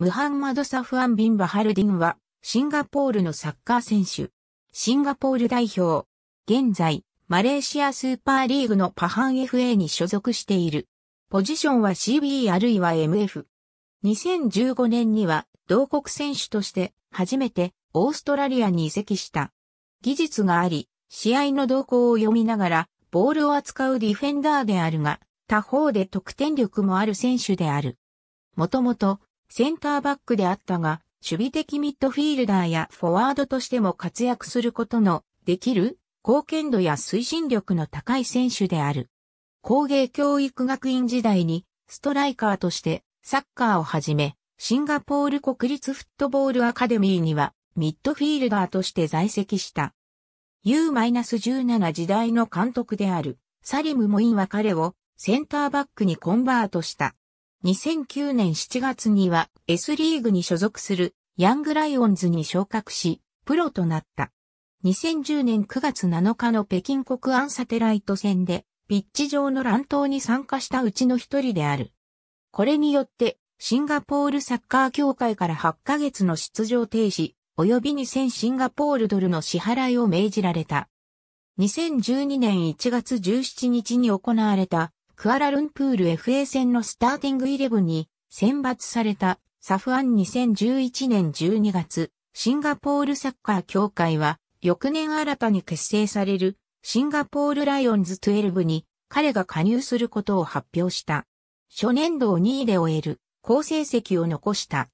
ムハンマド・サフアン・ビン・バハルディンは、シンガポールのサッカー選手。シンガポール代表。現在、マレーシアスーパーリーグのパハン FA に所属している。ポジションは CB あるいは MF。2015年には、同国選手として、初めて、オーストラリアに移籍した。技術があり、試合の動向を読みながら、ボールを扱うディフェンダーであるが、他方で得点力もある選手である。もともと、センターバックであったが、守備的ミッドフィールダーやフォワードとしても活躍することのできる貢献度や推進力の高い選手である。工芸教育学院時代にストライカーとしてサッカーをはじめ、シンガポール国立フットボールアカデミーにはミッドフィールダーとして在籍した。U-17 時代の監督であるサリム・モインは彼をセンターバックにコンバートした。2009年7月には S リーグに所属するヤングライオンズに昇格し、プロとなった。2010年9月7日の北京国安サテライト戦で、ピッチ上の乱闘に参加したうちの一人である。これによって、シンガポールサッカー協会から8ヶ月の出場停止、及び2000シンガポールドルの支払いを命じられた。2012年1月17日に行われたクアラルンプール FA 戦のスターティングイレブンに選抜されたサフアン2011年12月、シンガポールサッカー協会は翌年新たに結成されるシンガポールライオンズ12に彼が加入することを発表した。初年度を2位で終える好成績を残した。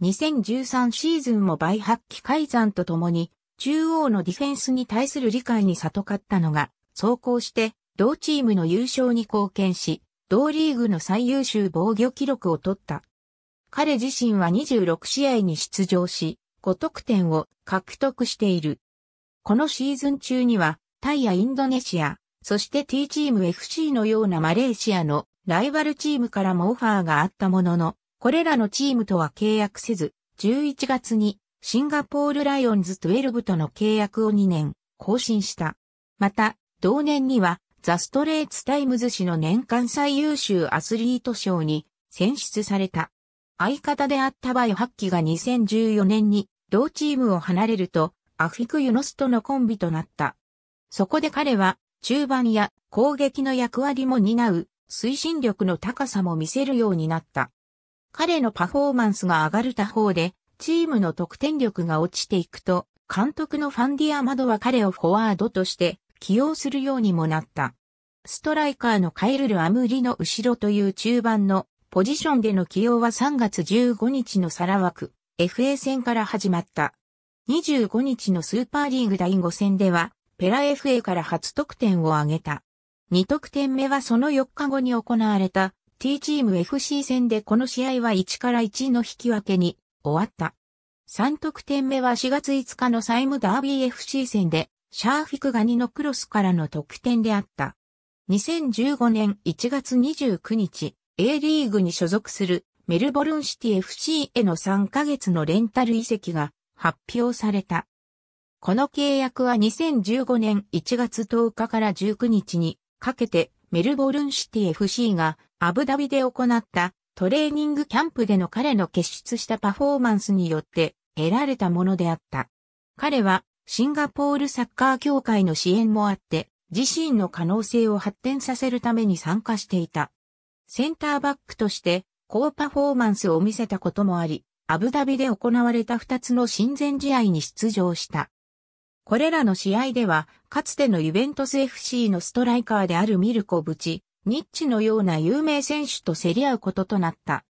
2013シーズンも倍発揮改ざんとともに中央のディフェンスに対する理解に里かったのが、走行して同チームの優勝に貢献し、同リーグの最優秀防御記録を取った。彼自身は26試合に出場し、5得点を獲得している。このシーズン中には、タイやインドネシア、そして T チーム FC のようなマレーシアのライバルチームからもオファーがあったものの、これらのチームとは契約せず、11月にシンガポールライオンズ12との契約を2年更新した。また、同年にはザ・ストレイツ・タイムズ氏の年間最優秀アスリート賞に選出された。相方であったバイハッキが2014年に同チームを離れると、アフィク・ユノスとのコンビとなった。そこで彼は、中盤や攻撃の役割も担う、推進力の高さも見せるようになった。彼のパフォーマンスが上がる他方で、チームの得点力が落ちていくと、監督のファンディアマドは彼をフォワードとして起用するようにもなった。ストライカーのカエルル・アムリの後ろという中盤のポジションでの起用は3月15日のサラ枠 FA 戦から始まった。25日のスーパーリーグ第5戦ではペラ FA から初得点を挙げた。2得点目はその4日後に行われた T チーム FC 戦でこの試合は1から1の引き分けに終わった。3得点目は4月5日のサイムダービー FC 戦でシャーフィクガニのクロスからの得点であった。2015年1月29日、A リーグに所属するメルボルンシティ FC への3ヶ月のレンタル移籍が発表された。この契約は2015年1月10日から19日にかけてメルボルンシティ FC がアブダビで行ったトレーニングキャンプでの彼の結出したパフォーマンスによって得られたものであった。彼はシンガポールサッカー協会の支援もあって、自身の可能性を発展させるために参加していた。センターバックとして高パフォーマンスを見せたこともあり、アブダビで行われた2つの親善試合に出場した。これらの試合では、かつてのユベントス FC のストライカーであるミルコ・ブチ、ニッチのような有名選手と競り合うこととなった。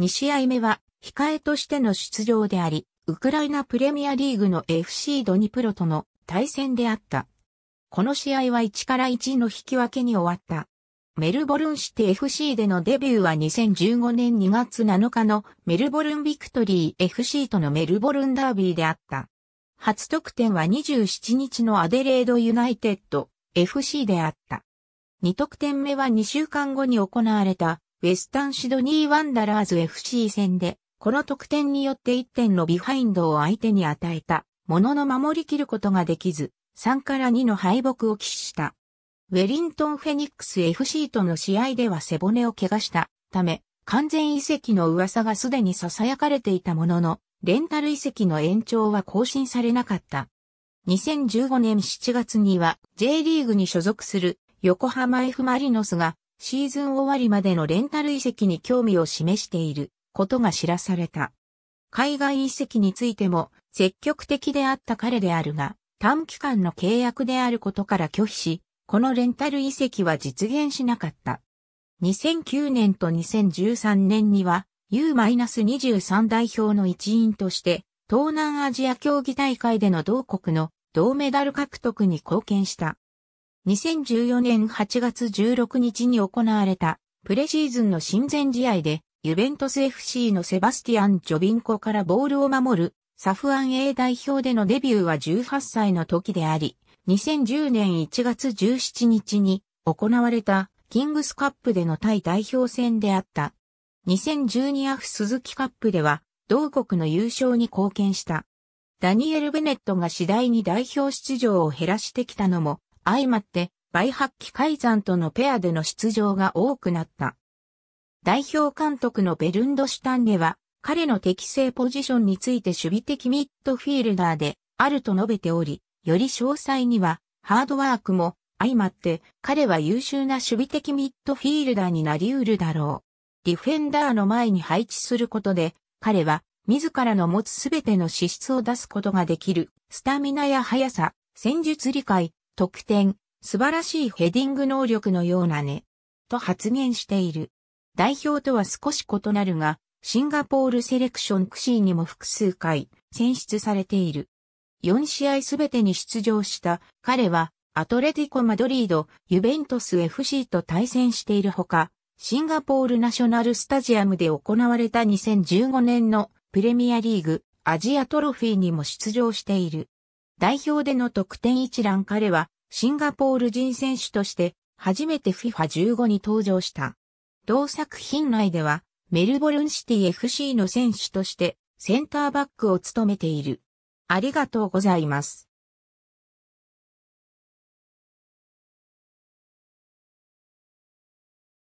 2試合目は、控えとしての出場であり、ウクライナプレミアリーグの FC ドニプロとの対戦であった。この試合は1から1の引き分けに終わった。メルボルンシティ FC でのデビューは2015年2月7日のメルボルンビクトリー FC とのメルボルンダービーであった。初得点は27日のアデレードユナイテッド FC であった。2得点目は2週間後に行われたウェスタンシドニーワンダラーズ FC 戦でこの得点によって1点のビハインドを相手に与えたものの守りきることができず、3から2の敗北を喫した。ウェリントン・フェニックス FC との試合では背骨を怪我したため、完全遺跡の噂がすでに囁かれていたものの、レンタル遺跡の延長は更新されなかった。2015年7月には J リーグに所属する横浜 F マリノスがシーズン終わりまでのレンタル遺跡に興味を示している。ことが知らされた。海外遺跡についても積極的であった彼であるが、短期間の契約であることから拒否し、このレンタル遺跡は実現しなかった。2009年と2013年には U-23 代表の一員として東南アジア競技大会での同国の銅メダル獲得に貢献した。2014年8月16日に行われたプレシーズンの親善試合でユベントス FC のセバスティアン・ジョビンコからボールを守る、サフアン A 代表でのデビューは18歳の時であり、2010年1月17日に行われたキングスカップでの対代表戦であった。2012アフ鈴木カップでは、同国の優勝に貢献した。ダニエル・ベネットが次第に代表出場を減らしてきたのも、相まって、バイハッキ・カイザンとのペアでの出場が多くなった。代表監督のベルンドシュタンゲは、彼の適正ポジションについて守備的ミッドフィールダーであると述べており、より詳細には、ハードワークも相まって彼は優秀な守備的ミッドフィールダーになり得るだろう。ディフェンダーの前に配置することで、彼は自らの持つすべての資質を出すことができる、スタミナや速さ、戦術理解、得点、素晴らしいヘディング能力のようなね、と発言している。代表とは少し異なるが、シンガポールセレクションクシーにも複数回選出されている。4試合すべてに出場した彼はアトレティコ・マドリード、ユベントス FC と対戦しているほか、シンガポールナショナルスタジアムで行われた2015年のプレミアリーグアジアトロフィーにも出場している。代表での得点一覧彼はシンガポール人選手として初めて FIFA15 に登場した。同作品内では、メルボルンシティ FC の選手として、センターバックを務めている。ありがとうございます。